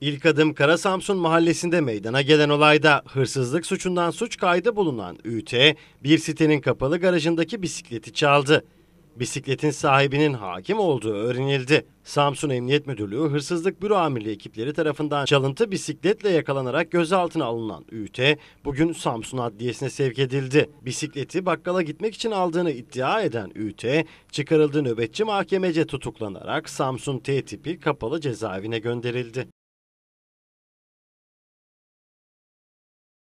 İlk adım Kara Samsun mahallesinde meydana gelen olayda hırsızlık suçundan suç kaydı bulunan ÜT, bir sitenin kapalı garajındaki bisikleti çaldı. Bisikletin sahibinin hakim olduğu öğrenildi. Samsun Emniyet Müdürlüğü Hırsızlık Büro Amirliği ekipleri tarafından çalıntı bisikletle yakalanarak gözaltına alınan ÜT bugün Samsun Adliyesi'ne sevk edildi. Bisikleti bakkala gitmek için aldığını iddia eden ÜT çıkarıldığı nöbetçi mahkemece tutuklanarak Samsun T tipi kapalı cezaevine gönderildi.